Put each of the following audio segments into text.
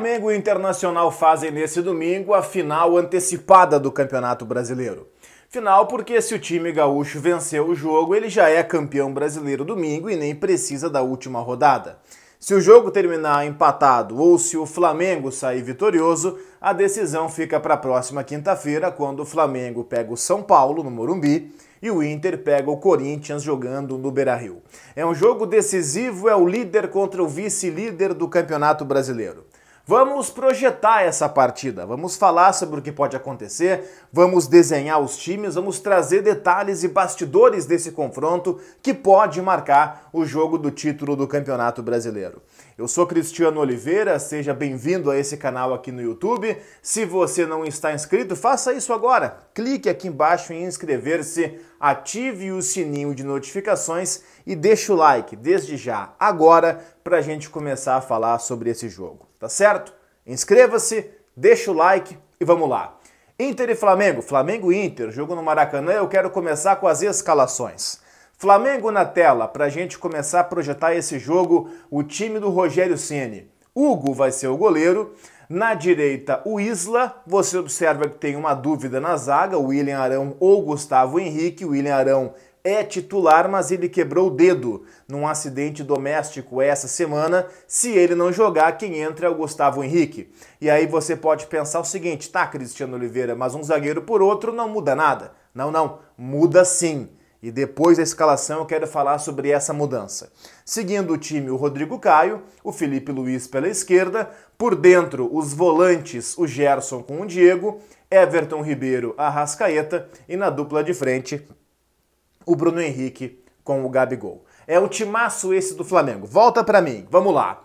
Flamengo e Internacional fazem nesse domingo a final antecipada do Campeonato Brasileiro. Final porque se o time gaúcho venceu o jogo, ele já é campeão brasileiro domingo e nem precisa da última rodada. Se o jogo terminar empatado ou se o Flamengo sair vitorioso, a decisão fica para a próxima quinta-feira, quando o Flamengo pega o São Paulo no Morumbi e o Inter pega o Corinthians jogando no Beira-Rio. É um jogo decisivo, é o líder contra o vice-líder do Campeonato Brasileiro. Vamos projetar essa partida, vamos falar sobre o que pode acontecer, vamos desenhar os times, vamos trazer detalhes e bastidores desse confronto que pode marcar o jogo do título do Campeonato Brasileiro. Eu sou Cristiano Oliveira, seja bem-vindo a esse canal aqui no YouTube. Se você não está inscrito, faça isso agora. Clique aqui embaixo em inscrever-se, ative o sininho de notificações e deixe o like desde já, agora, para a gente começar a falar sobre esse jogo tá certo? Inscreva-se, deixa o like e vamos lá. Inter e Flamengo, Flamengo e Inter, jogo no Maracanã, eu quero começar com as escalações. Flamengo na tela, para a gente começar a projetar esse jogo, o time do Rogério Ceni. Hugo vai ser o goleiro, na direita o Isla, você observa que tem uma dúvida na zaga, o William Arão ou Gustavo Henrique, o William Arão é titular, mas ele quebrou o dedo num acidente doméstico essa semana. Se ele não jogar, quem entra é o Gustavo Henrique. E aí você pode pensar o seguinte: tá, Cristiano Oliveira, mas um zagueiro por outro não muda nada. Não, não, muda sim. E depois da escalação eu quero falar sobre essa mudança. Seguindo o time, o Rodrigo Caio, o Felipe Luiz pela esquerda, por dentro, os volantes, o Gerson com o Diego, Everton Ribeiro, a Rascaeta e na dupla de frente, o Bruno Henrique com o Gabigol. É o timaço esse do Flamengo. Volta para mim, vamos lá.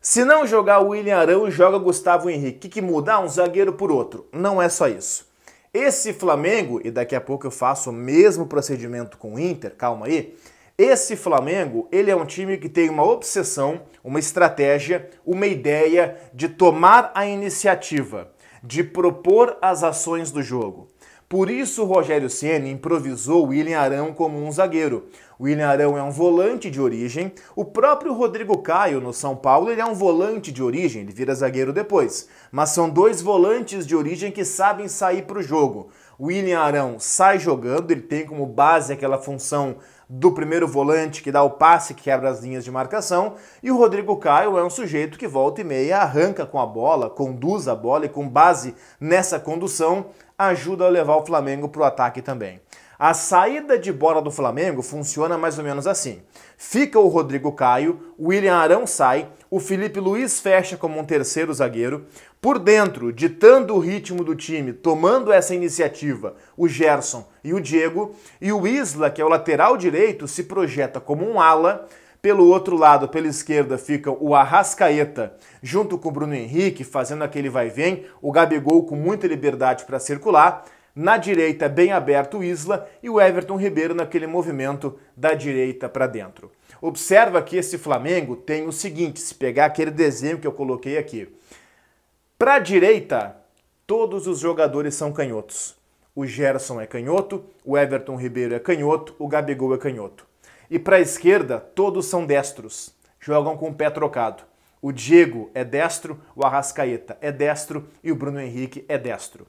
Se não jogar o William Arão, joga Gustavo Henrique. O que, que muda? Ah, um zagueiro por outro. Não é só isso. Esse Flamengo, e daqui a pouco eu faço o mesmo procedimento com o Inter, calma aí. Esse Flamengo, ele é um time que tem uma obsessão, uma estratégia, uma ideia de tomar a iniciativa, de propor as ações do jogo. Por isso, Rogério Ceni improvisou William Arão como um zagueiro. William Arão é um volante de origem. O próprio Rodrigo Caio, no São Paulo, ele é um volante de origem, ele vira zagueiro depois. Mas são dois volantes de origem que sabem sair para o jogo. William Arão sai jogando, ele tem como base aquela função do primeiro volante que dá o passe que quebra as linhas de marcação, e o Rodrigo Caio é um sujeito que volta e meia arranca com a bola, conduz a bola e com base nessa condução ajuda a levar o Flamengo para o ataque também. A saída de bola do Flamengo funciona mais ou menos assim. Fica o Rodrigo Caio, o William Arão sai, o Felipe Luiz fecha como um terceiro zagueiro. Por dentro, ditando o ritmo do time, tomando essa iniciativa, o Gerson e o Diego. E o Isla, que é o lateral direito, se projeta como um ala. Pelo outro lado, pela esquerda, fica o Arrascaeta, junto com o Bruno Henrique, fazendo aquele vai-vem, o Gabigol com muita liberdade para circular. Na direita, bem aberto o Isla e o Everton Ribeiro naquele movimento da direita para dentro. Observa que esse Flamengo tem o seguinte, se pegar aquele desenho que eu coloquei aqui. Para a direita, todos os jogadores são canhotos. O Gerson é canhoto, o Everton Ribeiro é canhoto, o Gabigol é canhoto. E para a esquerda, todos são destros, jogam com o pé trocado. O Diego é destro, o Arrascaeta é destro e o Bruno Henrique é destro.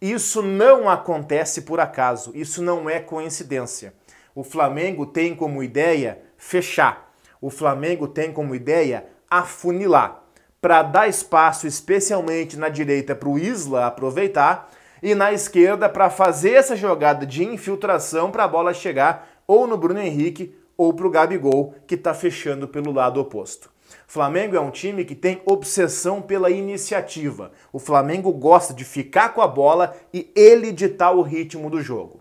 Isso não acontece por acaso, isso não é coincidência. O Flamengo tem como ideia fechar, o Flamengo tem como ideia afunilar, para dar espaço, especialmente na direita, para o Isla aproveitar e na esquerda para fazer essa jogada de infiltração para a bola chegar ou no Bruno Henrique ou para o Gabigol, que está fechando pelo lado oposto. Flamengo é um time que tem obsessão pela iniciativa. O Flamengo gosta de ficar com a bola e ele ditar o ritmo do jogo.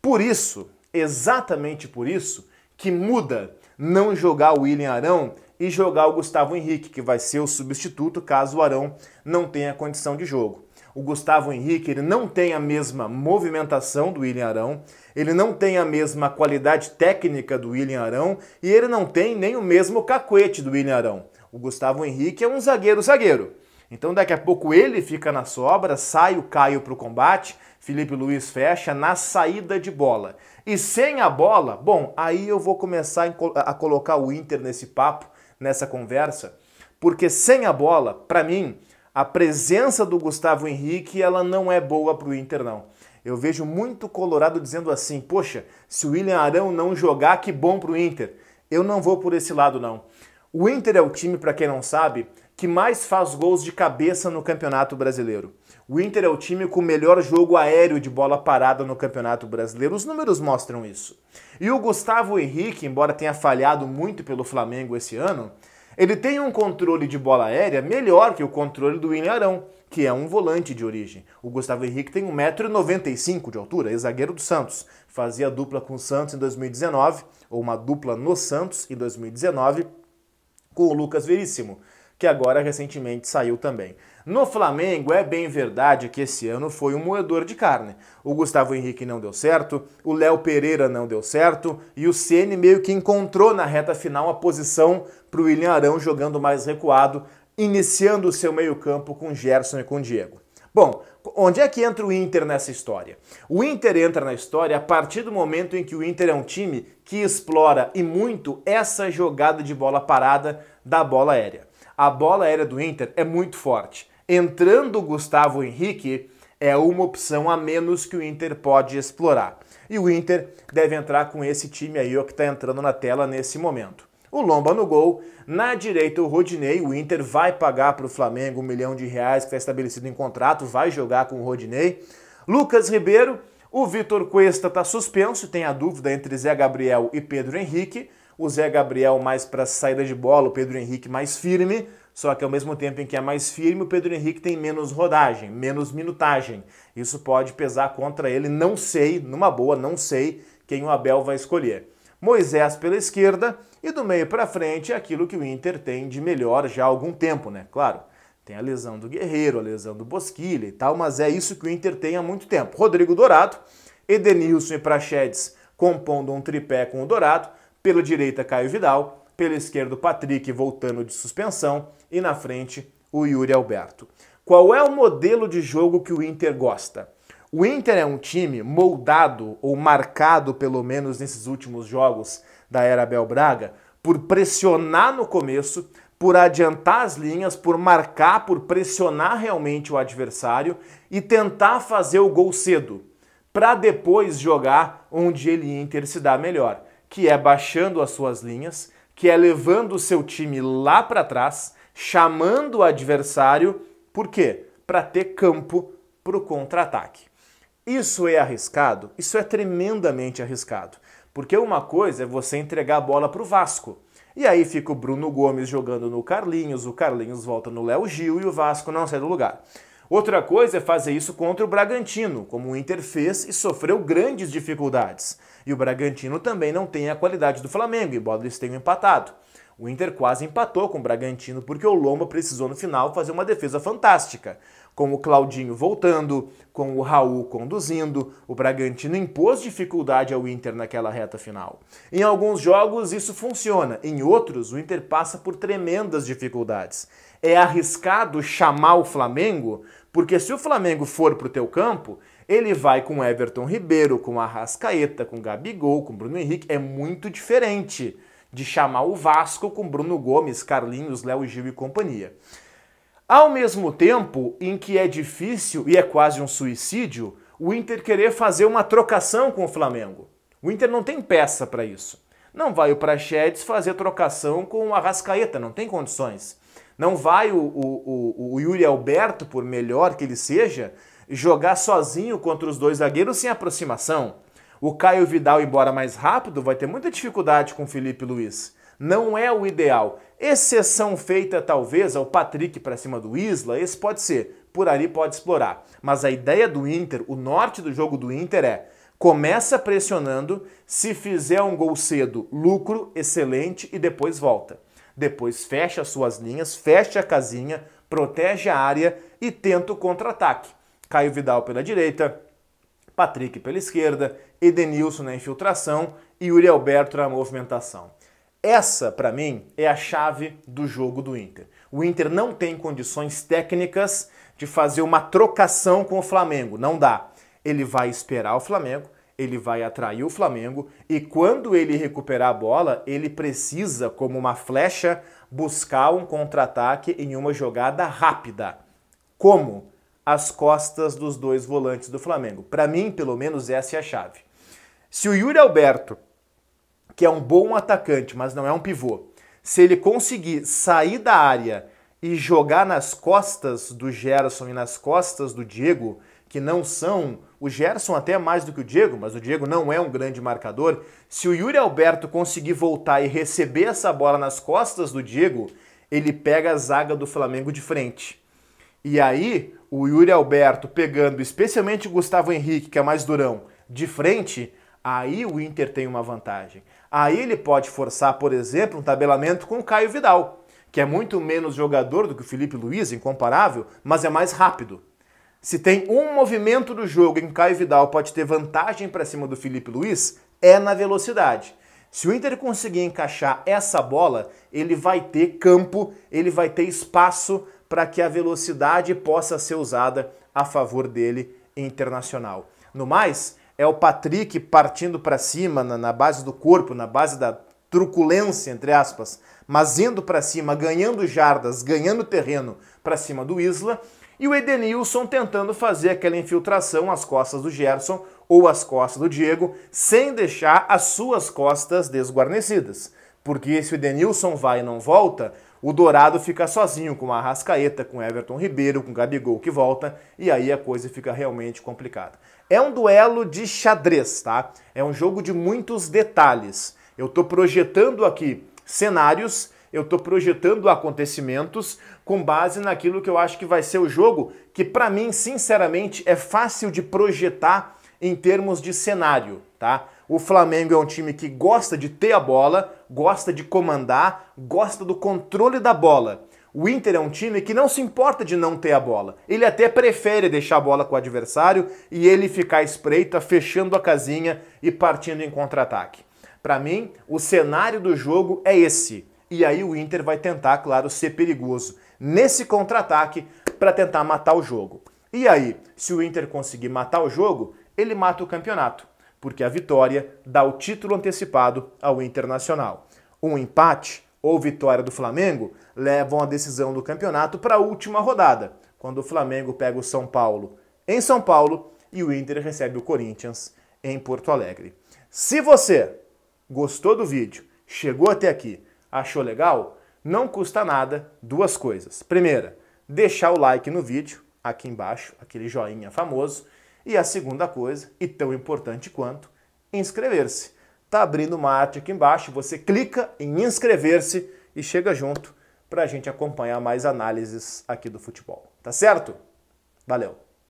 Por isso, exatamente por isso, que muda não jogar o William Arão e jogar o Gustavo Henrique, que vai ser o substituto caso o Arão não tenha condição de jogo o Gustavo Henrique ele não tem a mesma movimentação do William Arão, ele não tem a mesma qualidade técnica do William Arão e ele não tem nem o mesmo cacuete do William Arão. O Gustavo Henrique é um zagueiro-zagueiro. Então daqui a pouco ele fica na sobra, sai o Caio para o combate, Felipe Luiz fecha na saída de bola. E sem a bola, bom, aí eu vou começar a colocar o Inter nesse papo, nessa conversa, porque sem a bola, para mim, a presença do Gustavo Henrique ela não é boa para o Inter, não. Eu vejo muito Colorado dizendo assim: poxa, se o William Arão não jogar, que bom para o Inter. Eu não vou por esse lado, não. O Inter é o time, para quem não sabe, que mais faz gols de cabeça no Campeonato Brasileiro. O Inter é o time com o melhor jogo aéreo de bola parada no Campeonato Brasileiro. Os números mostram isso. E o Gustavo Henrique, embora tenha falhado muito pelo Flamengo esse ano, ele tem um controle de bola aérea melhor que o controle do William Arão, que é um volante de origem. O Gustavo Henrique tem 1,95m de altura, é zagueiro do Santos. Fazia dupla com o Santos em 2019, ou uma dupla no Santos em 2019, com o Lucas Veríssimo que agora recentemente saiu também. No Flamengo, é bem verdade que esse ano foi um moedor de carne. O Gustavo Henrique não deu certo, o Léo Pereira não deu certo e o Ceni meio que encontrou na reta final a posição para o William Arão jogando mais recuado, iniciando o seu meio-campo com Gerson e com Diego. Bom, onde é que entra o Inter nessa história? O Inter entra na história a partir do momento em que o Inter é um time que explora e muito essa jogada de bola parada da bola aérea a bola aérea do Inter é muito forte. Entrando o Gustavo Henrique, é uma opção a menos que o Inter pode explorar. E o Inter deve entrar com esse time aí ó, que está entrando na tela nesse momento. O Lomba no gol, na direita o Rodinei, o Inter vai pagar para o Flamengo um milhão de reais que está estabelecido em contrato, vai jogar com o Rodinei. Lucas Ribeiro, o Vitor Cuesta está suspenso, tem a dúvida entre Zé Gabriel e Pedro Henrique o Zé Gabriel mais para saída de bola, o Pedro Henrique mais firme, só que ao mesmo tempo em que é mais firme, o Pedro Henrique tem menos rodagem, menos minutagem. Isso pode pesar contra ele, não sei, numa boa, não sei quem o Abel vai escolher. Moisés pela esquerda e do meio para frente é aquilo que o Inter tem de melhor já há algum tempo, né? Claro, tem a lesão do Guerreiro, a lesão do Bosquilha e tal, mas é isso que o Inter tem há muito tempo. Rodrigo Dourado, Edenilson e Prachedes compondo um tripé com o Dourado, pela direita, Caio Vidal. Pela esquerda, o Patrick voltando de suspensão. E na frente, o Yuri Alberto. Qual é o modelo de jogo que o Inter gosta? O Inter é um time moldado ou marcado, pelo menos nesses últimos jogos da era Bel Braga, por pressionar no começo, por adiantar as linhas, por marcar, por pressionar realmente o adversário e tentar fazer o gol cedo, para depois jogar onde ele Inter se dá melhor que é baixando as suas linhas, que é levando o seu time lá para trás, chamando o adversário, por quê? Para ter campo para o contra-ataque. Isso é arriscado? Isso é tremendamente arriscado. Porque uma coisa é você entregar a bola para o Vasco. E aí fica o Bruno Gomes jogando no Carlinhos, o Carlinhos volta no Léo Gil e o Vasco não sai do lugar. Outra coisa é fazer isso contra o Bragantino, como o Inter fez e sofreu grandes dificuldades. E o Bragantino também não tem a qualidade do Flamengo, embora eles tenham empatado. O Inter quase empatou com o Bragantino porque o Lomba precisou no final fazer uma defesa fantástica. Com o Claudinho voltando, com o Raul conduzindo, o Bragantino impôs dificuldade ao Inter naquela reta final. Em alguns jogos isso funciona, em outros o Inter passa por tremendas dificuldades. É arriscado chamar o Flamengo porque se o Flamengo for pro teu campo, ele vai com Everton Ribeiro, com Arrascaeta, com Gabigol, com Bruno Henrique, é muito diferente de chamar o Vasco com Bruno Gomes, Carlinhos, Léo Gil e companhia. Ao mesmo tempo em que é difícil e é quase um suicídio, o Inter querer fazer uma trocação com o Flamengo. O Inter não tem peça para isso. Não vai o Praxedes fazer trocação com o Arrascaeta, não tem condições. Não vai o, o, o Yuri Alberto, por melhor que ele seja, jogar sozinho contra os dois zagueiros sem aproximação. O Caio Vidal, embora mais rápido, vai ter muita dificuldade com o Felipe Luiz. Não é o ideal. Exceção feita, talvez, ao Patrick para cima do Isla, esse pode ser. Por ali pode explorar. Mas a ideia do Inter, o norte do jogo do Inter é começa pressionando, se fizer um gol cedo, lucro, excelente e depois volta. Depois fecha suas linhas, fecha a casinha, protege a área e tenta o contra-ataque. Caio Vidal pela direita, Patrick pela esquerda, Edenilson na infiltração e Yuri Alberto na movimentação. Essa, para mim, é a chave do jogo do Inter. O Inter não tem condições técnicas de fazer uma trocação com o Flamengo, não dá. Ele vai esperar o Flamengo, ele vai atrair o Flamengo e quando ele recuperar a bola, ele precisa, como uma flecha, buscar um contra-ataque em uma jogada rápida. Como? As costas dos dois volantes do Flamengo. Para mim, pelo menos, essa é a chave. Se o Yuri Alberto, que é um bom atacante, mas não é um pivô, se ele conseguir sair da área e jogar nas costas do Gerson e nas costas do Diego, que não são o Gerson até é mais do que o Diego, mas o Diego não é um grande marcador. Se o Yuri Alberto conseguir voltar e receber essa bola nas costas do Diego, ele pega a zaga do Flamengo de frente. E aí, o Yuri Alberto pegando especialmente o Gustavo Henrique, que é mais durão, de frente, aí o Inter tem uma vantagem. Aí ele pode forçar, por exemplo, um tabelamento com o Caio Vidal, que é muito menos jogador do que o Felipe Luiz, incomparável, mas é mais rápido. Se tem um movimento do jogo em que Caio Vidal pode ter vantagem para cima do Felipe Luiz, é na velocidade. Se o Inter conseguir encaixar essa bola, ele vai ter campo, ele vai ter espaço para que a velocidade possa ser usada a favor dele internacional. No mais, é o Patrick partindo para cima na, na, base do corpo, na base da truculência, entre aspas, mas indo para cima, ganhando jardas, ganhando terreno para cima do Isla e o Edenilson tentando fazer aquela infiltração às costas do Gerson ou às costas do Diego, sem deixar as suas costas desguarnecidas. Porque se o Edenilson vai e não volta, o Dourado fica sozinho com a Rascaeta, com Everton Ribeiro, com Gabigol que volta, e aí a coisa fica realmente complicada. É um duelo de xadrez, tá? É um jogo de muitos detalhes. Eu estou projetando aqui cenários eu estou projetando acontecimentos com base naquilo que eu acho que vai ser o jogo, que para mim, sinceramente, é fácil de projetar em termos de cenário, tá? O Flamengo é um time que gosta de ter a bola, gosta de comandar, gosta do controle da bola. O Inter é um time que não se importa de não ter a bola. Ele até prefere deixar a bola com o adversário e ele ficar espreita, fechando a casinha e partindo em contra-ataque. Para mim, o cenário do jogo é esse. E aí o Inter vai tentar, claro, ser perigoso nesse contra-ataque para tentar matar o jogo. E aí, se o Inter conseguir matar o jogo, ele mata o campeonato, porque a vitória dá o título antecipado ao Internacional. Um empate ou vitória do Flamengo levam a decisão do campeonato para a última rodada, quando o Flamengo pega o São Paulo em São Paulo e o Inter recebe o Corinthians em Porto Alegre. Se você gostou do vídeo, chegou até aqui, Achou legal? Não custa nada duas coisas. Primeira, deixar o like no vídeo, aqui embaixo, aquele joinha famoso. E a segunda coisa, e tão importante quanto, inscrever-se. Tá abrindo uma arte aqui embaixo, você clica em inscrever-se e chega junto para a gente acompanhar mais análises aqui do futebol. Tá certo? Valeu!